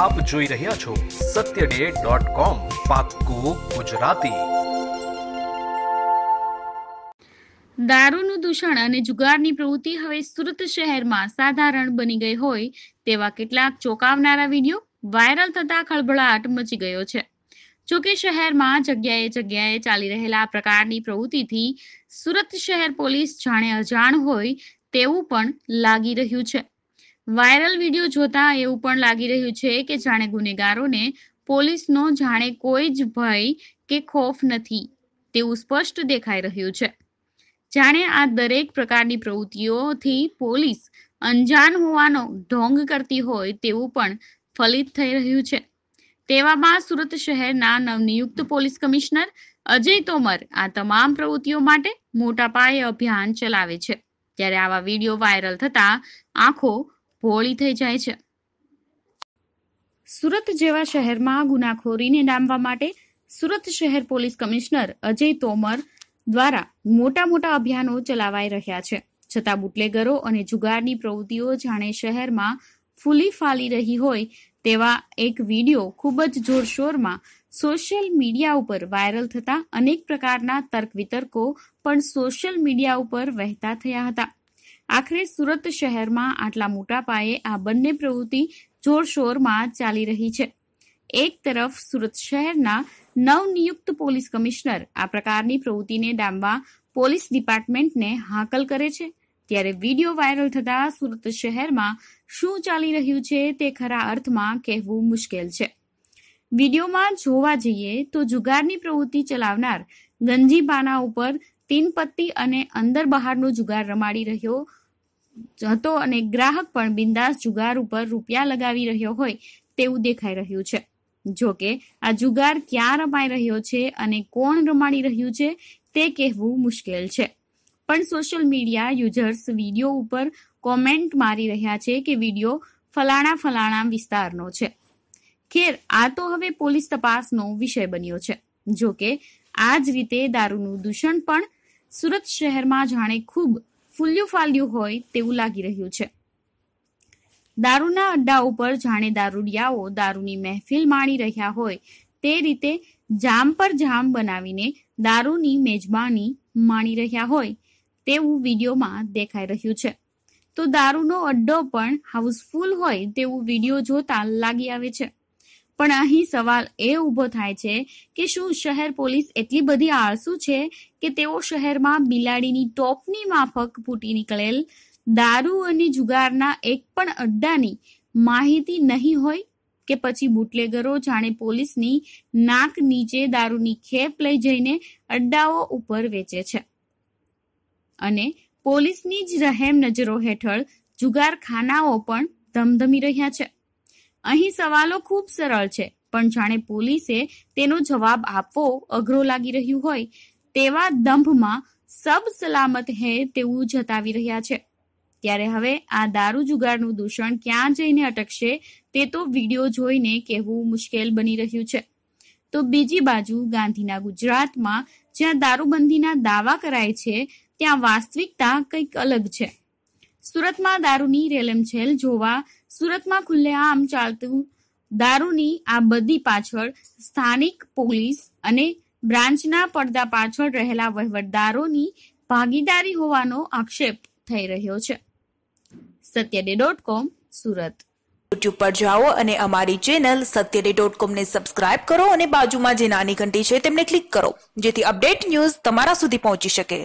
આપ જોઈ રહ્યા છો સત્ય ડોટ કોમ પાક્કું ગુજરાતી દારૂનું દૂષણ અને જુગારની પ્રવૃત્તિ હવે સુરત શહેરમાં સાધારણ બની ગઈ હોય તેવા કેટલાક ચોંકાવનારા વિડીયો વાયરલ થતા ખળભળાટ મચી ગયો છે જોકે શહેરમાં જગ્યાએ જગ્યાએ ચાલી રહેલા આ પ્રકારની પ્રવૃત્તિથી સુરત શહેર પોલીસ જાણે અજાણ હોય તેવું પણ લાગી રહ્યું છે વાયરલ વિડીયો જોતા એવું પણ લાગી રહ્યું છે કે જાણે ગુનેગારોને પોલીસનો જાણે કોઈ જ ભય કે ખોફ નથી તેવું સ્પષ્ટ દેખાઈ રહ્યું છે જાણે આ દરેક પ્રકારની પ્રવૃત્તિઓથી પોલીસ અંજાન હોવાનો ઢોંગ કરતી હોય તેવું પણ ફલિત થઈ રહ્યું છે તેવામાં સુરત શહેરના નવનિયુક્ત પોલીસ કમિશનર અજય તોમર આ તમામ પ્રવૃત્તિઓ માટે મોટા પાયે અભિયાન ચલાવે છે ત્યારે આવા વિડીયો વાયરલ થતા આંખો પહોળી થઈ જાય છે સુરત જેવા શહેરમાં ગુનાખોરીને ડામવા માટે સુરત શહેર પોલીસ કમિશનર અજય તોમર દ્વારા મોટા મોટા અભિયાનો ચલાવાઈ રહ્યા છે છતાં બુટલેગરો અને જુગારની પ્રવૃત્તિઓ જાણે શહેરમાં ફૂલી ફાલી રહી હોય તેવા એક વિડીયો ખૂબ જ જોરશોરમાં સોશિયલ મીડિયા ઉપર વાયરલ થતા અનેક પ્રકારના તર્ક વિતર્કો પણ સોશિયલ મીડિયા ઉપર વહેતા થયા હતા આખરે સુરત શહેરમાં આટલા મોટા પાયે આ બંને પ્રવૃત્તિ જોરશોરમાં ચાલી રહી છે એક તરફ સુરત શહેરના નવનિયુક્ત પોલીસ કમિશનર આ પ્રકારની પ્રવૃત્તિને ડામવા પોલીસ ડિપાર્ટમેન્ટને હાકલ કરે છે ત્યારે વિડીયો વાયરલ થતા સુરત શહેરમાં શું ચાલી રહ્યું છે તે ખરા અર્થમાં કહેવું મુશ્કેલ છે વિડીયોમાં જોવા જઈએ તો જુગારની પ્રવૃત્તિ ચલાવનાર ગંજીબાના ઉપર તીન પત્તી અને અંદર બહારનો જુગાર રમાડી રહ્યો હતો અને ગ્રાહક પણ બિંદાસ જુગાર ઉપર રૂપિયા લગાવી રહ્યો હોય તેવું દેખાઈ રહ્યું છે જોકે આ જુગાર ક્યાં રમાઈ રહ્યો છે અને કોણ રમાડી રહ્યું છે તે કહેવું મુશ્કેલ છે પણ સોશિયલ મીડિયા યુઝર્સ વિડીયો ઉપર કોમેન્ટ મારી રહ્યા છે કે વિડીયો ફલાણા ફલાણા વિસ્તારનો છે ખેર આ તો હવે પોલીસ તપાસનો વિષય બન્યો છે જોકે આ જ રીતે દારૂનું દૂષણ પણ સુરત શહેરમાં જાણે ખૂબ ફૂલ્યું ફાલ્યું હોય તેવું લાગી રહ્યું છે દારૂના અડ્ડા ઉપર જાણે દારૂડિયાઓ દારૂની મહેફિલ માણી રહ્યા હોય તે રીતે જામ પર જામ બનાવીને દારૂની મેજબાની માણી રહ્યા હોય તેવું વિડીયોમાં દેખાઈ રહ્યું છે તો દારૂનો અડ્ડો પણ હાઉસફુલ હોય તેવું વિડીયો જોતા લાગી આવે છે પણ અહીં સવાલ એ ઉભો થાય છે કે શું શહેર પોલીસ એટલી બધી આળસુ છે કે તેઓ શહેરમાં બિલાડીની ટોપની માફક ફૂટી નીકળેલ દારૂ અને જુગારના એક પણ અડ્ડાની માહિતી નહીં હોય કે પછી બુટલેગરો જાણે પોલીસની નાક નીચે દારૂની ખેપ લઈ જઈને અડ્ડાઓ ઉપર વેચે છે અને પોલીસની જ રહેમ નજરો હેઠળ જુગારખાનાઓ પણ ધમધમી રહ્યા છે અહીં સવાલો ખૂબ સરળ છે પણ જાણે પોલીસે તેનો જવાબ આપવો અઘરો લાગી રહ્યું હોય તેવા દંભમાં સબ સલામત હે તેવું જતાવી રહ્યા છે ત્યારે હવે આ દારૂ જુગારનું દૂષણ ક્યાં જઈને અટકશે તે તો વિડીયો જોઈને કહેવું મુશ્કેલ બની રહ્યું છે તો બીજી બાજુ ગાંધીના ગુજરાતમાં જ્યાં દારૂબંધીના દાવા કરાય છે ત્યાં વાસ્તવિકતા કંઈક અલગ છે સુરતમાં દારૂની રેલમછેલ જોવા સુરતમાં ખુલ્લેઆમ ચાલતું દારૂની આ બધી પાછળ સ્થાનિક પોલીસ અને બ્રાન્ચના પડદા પાછળ રહેલા વહીવટદારોની ભાગીદારી હોવાનો આક્ષેપ થઈ રહ્યો છે સત્યડે ડોટ કોમ સુરત યુટ્યુબ પર જાઓ અને અમારી ચેનલ સત્યડે ડોટ કોમને સબસ્ક્રાઇબ કરો અને બાજુમાં જે નાની ઘંટી છે તેમને ક્લિક કરો જેથી અપડેટ ન્યૂઝ તમારા સુધી પહોંચી શકે